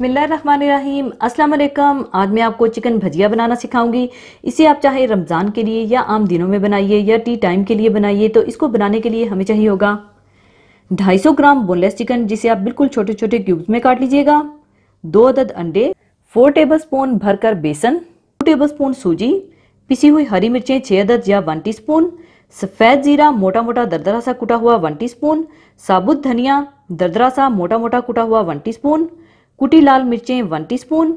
बिसमीम अस्सलाम आज मैं आपको चिकन भजिया बनाना सिखाऊंगी इसे आप चाहे रमज़ान के लिए या आम दिनों में बनाइए या टी टाइम के लिए बनाइए तो इसको बनाने के लिए हमें चाहिए होगा 250 ग्राम बोनलेस चिकन जिसे आप बिल्कुल छोटे छोटे क्यूब्स में काट लीजिएगा दो अदद अंडे फोर टेबल स्पून भरकर बेसन टू टेबल स्पून सूजी पिसी हुई हरी मिर्चें छः अदद या वन टी स्पून सफ़ेद ज़ीरा मोटा मोटा दरदरा सा कुटा हुआ वन टी स्पून साबुत धनिया दरदरा सा मोटा मोटा कुटा हुआ वन टी स्पून कुटी लाल मिर्चें one teaspoon,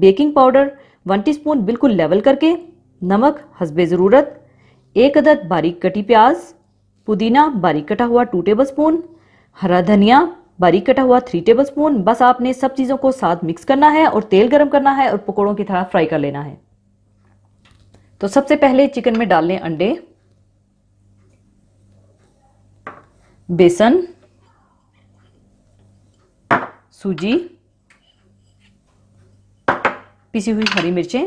baking powder one teaspoon बिल्कुल लेवल करके नमक हसबे ज़रूरत एक अदद बारीक कटी प्याज पुदीना बारीक कटा हुआ टू टेबल स्पून हरा धनिया बारीक कटा हुआ थ्री टेबल स्पून बस आपने सब चीज़ों को साथ मिक्स करना है और तेल गरम करना है और पकौड़ों की तरह फ्राई कर लेना है तो सबसे पहले चिकन में डाल लें अंडे बेसन सूजी पिसी हुई हरी मिर्चें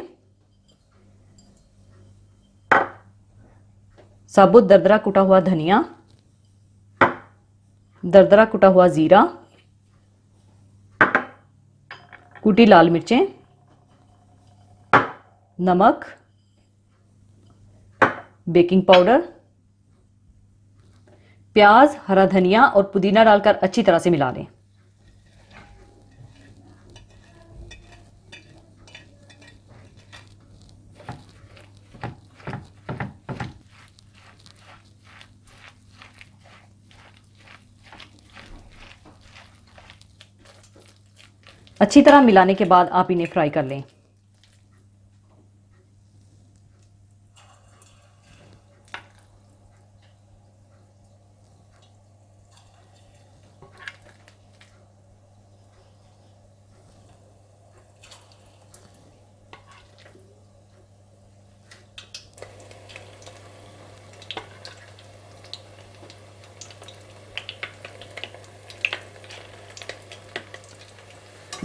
साबुत दरदरा कुटा हुआ धनिया दरदरा कुटा हुआ ज़ीरा कुटी लाल मिर्चें नमक बेकिंग पाउडर प्याज हरा धनिया और पुदीना डालकर अच्छी तरह से मिला लें अच्छी तरह मिलाने के बाद आप इन्हें फ्राई कर लें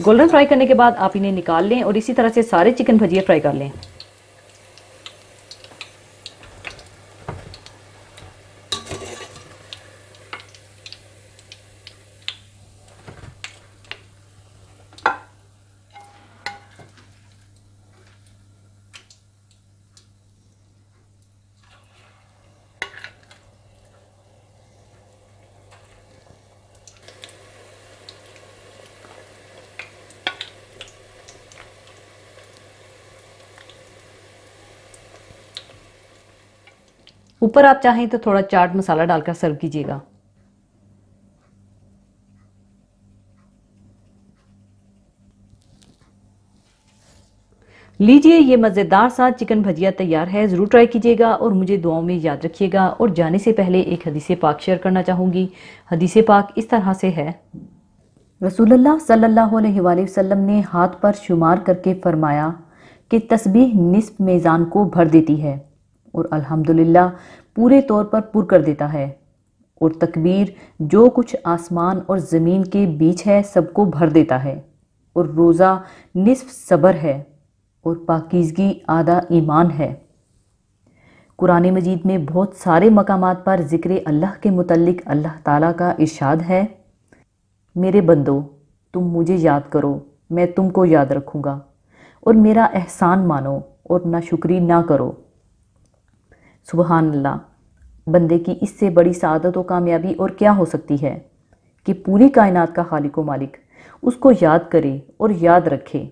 गोल्डन फ्राई करने के बाद आप इन्हें निकाल लें और इसी तरह से सारे चिकन भजिया फ्राई कर लें ऊपर आप चाहें तो थोड़ा चाट मसाला डालकर सर्व कीजिएगा लीजिए ये मज़ेदार सा चिकन भजिया तैयार है ज़रूर ट्राई कीजिएगा और मुझे दुआओं में याद रखिएगा और जाने से पहले एक हदीस पाक शेयर करना चाहूँगी हदीस पाक इस तरह से है रसूलुल्लाह सल्लल्लाहु अलैहि वसल्लम ने हाथ पर शुमार करके फरमाया कि तस्बीह निस्फ मेज़ान को भर देती है और अल्हम्दुलिल्लाह पूरे तौर पर पुर कर देता है और तकबीर जो कुछ आसमान और ज़मीन के बीच है सबको भर देता है और रोज़ा निसफ सबर है और पाकिजगी आधा ईमान है कुरान मजीद में बहुत सारे मकाम पर ज़िक्र अल्लाह के मतलब अल्लाह ताला का इरशाद है मेरे बंदो तुम मुझे याद करो मैं तुमको याद रखूँगा और मेरा एहसान मानो और ना शुक्री ना करो सुबहान अल्लाह बंदे की इससे बड़ी सआदत व कामयाबी और क्या हो सकती है कि पूरी कायनात का खालिक व मालिक उसको याद करे और याद रखे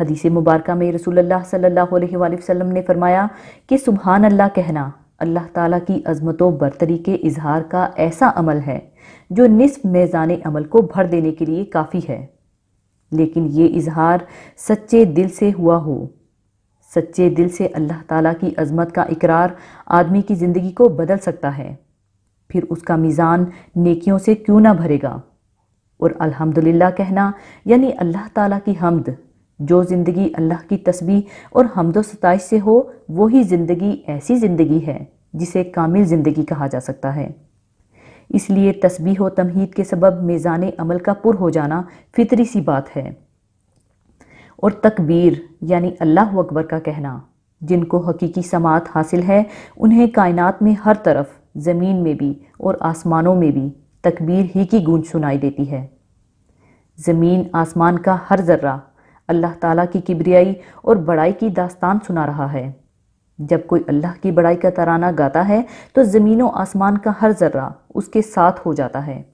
हदीस मुबारक में रसूलुल्लाह सल्लल्लाहु अलैहि वसल्लम ने फरमाया कि सुबहान अल्लाह कहना अल्लाह ताला की अजमत व बरतरी के इजहार का ऐसा अमल है जो निसफ मेज़ान अमल को भर देने के लिए काफ़ी है लेकिन ये इजहार सच्चे दिल से हुआ हो सच्चे दिल से अल्लाह ताला की अजमत का इकरार आदमी की ज़िंदगी को बदल सकता है फिर उसका मीज़ान नेकियों से क्यों ना भरेगा और अल्हम्दुलिल्लाह कहना यानी अल्लाह ताला की हमद जो ज़िंदगी अल्लाह की तस्बीह और हमदो सताइश से हो वही ज़िंदगी ऐसी ज़िंदगी है जिसे कामिल ज़िंदगी कहा जा सकता है इसलिए तस्बीह व तमहीद के सबब मेज़ान अमल का पुर हो जाना फितरी सी बात है और तकबीर यानी अल्लाह अकबर का कहना जिनको हकीकी समात हासिल है उन्हें कायनात में हर तरफ ज़मीन में भी और आसमानों में भी तकबीर ही की गूंज सुनाई देती है ज़मीन आसमान का हर जर्रा अल्लाह ताला की किबरियाई और बड़ाई की दास्तान सुना रहा है जब कोई अल्लाह की बड़ाई का तराना गाता है तो ज़मीन व आसमान का हर जर्रा उसके साथ हो जाता है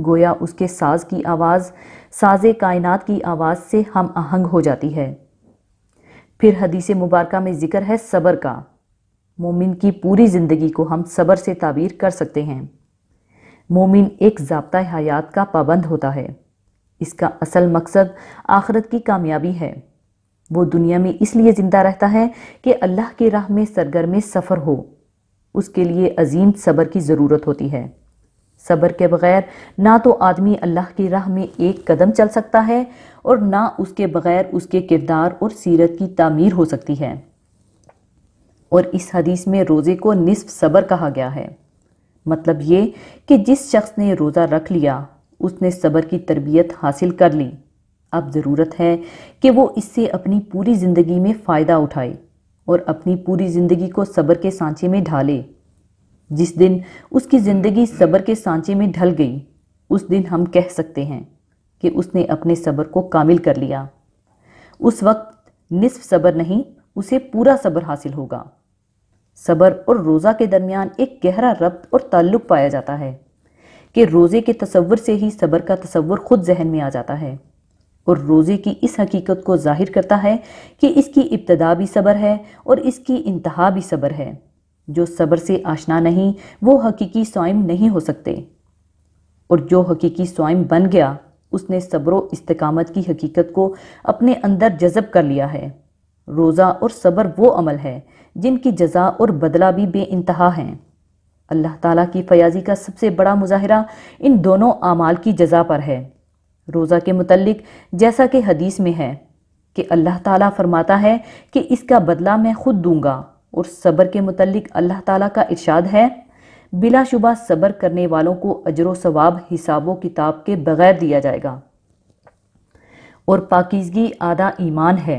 गोया उसके साज की आवाज़ साज कायनात की आवाज़ से हम आहंग हो जाती है फिर हदीस मुबारक में जिक्र है सबर का मोमिन की पूरी ज़िंदगी को हम सबर से ताबीर कर सकते हैं मोमिन एक जबता हयात का पाबंद होता है इसका असल मकसद आखरत की कामयाबी है वो दुनिया में इसलिए ज़िंदा रहता है कि अल्लाह के राह में सरगर्म सफ़र हो उसके लिए अजीम सबर की ज़रूरत होती है सब्र के बगैर ना तो आदमी अल्लाह की राह में एक कदम चल सकता है और ना उसके बगैर उसके किरदार और सीरत की तामीर हो सकती है और इस हदीस में रोज़े को निसफ सब्र कहा गया है मतलब ये कि जिस शख्स ने रोज़ा रख लिया उसने सब्र की तरबियत हासिल कर ली अब ज़रूरत है कि वो इससे अपनी पूरी ज़िंदगी में फ़ायदा उठाए और अपनी पूरी ज़िंदगी को सब्र के सांचे में ढाले जिस दिन उसकी ज़िंदगी सबर के सांचे में ढल गई उस दिन हम कह सकते हैं कि उसने अपने सब्र को कामिल कर लिया उस वक्त निसफ सबर नहीं उसे पूरा सबर हासिल होगा सबर और रोज़ा के दरमियान एक गहरा रब्त और ताल्लुक पाया जाता है कि रोज़े के तस्वर से ही सबर का तस्वर खुद जहन में आ जाता है और रोज़े की इस हकीकत को जाहिर करता है कि इसकी इब्तदा भी सब्र है और इसकी इंतहा भी सब्र है जो सब्र से आशना नहीं वो हकीकी स्वयं नहीं हो सकते और जो हकीकी स्वयं बन गया उसने सब्र इस्तकामत की हकीकत को अपने अंदर जज़ब कर लिया है रोज़ा और सब्र वो अमल है जिनकी जजा और बदला भी बे इंतहा हैं अल्लाह ताला की फयाजी का सबसे बड़ा मुजाहरा इन दोनों आमाल की जजा पर है रोज़ा के मतलब जैसा कि हदीस में है कि अल्लाह ताला फरमाता है कि इसका बदला मैं खुद दूंगा और सब्र के मुतलक अल्लाह ताला का इरशाद है बिलाशुबा सब्र करने वालों को अजर सवाब हिसाबों किताब के बगैर दिया जाएगा और पाकिजगी आधा ईमान है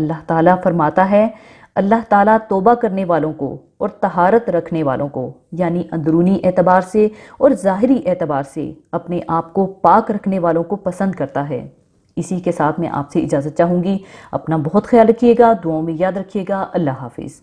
अल्लाह ताला फरमाता है अल्लाह ताला तोबा करने वालों को और तहारत रखने वालों को यानी अंदरूनी एतबार से और ज़ाहरी एतबार से अपने आप को पाक रखने वालों को पसंद करता है इसी के साथ मैं आपसे इजाज़त चाहूँगी अपना बहुत ख्याल रखिएगा दुआओं में याद रखिएगा अल्लाह हाफिज़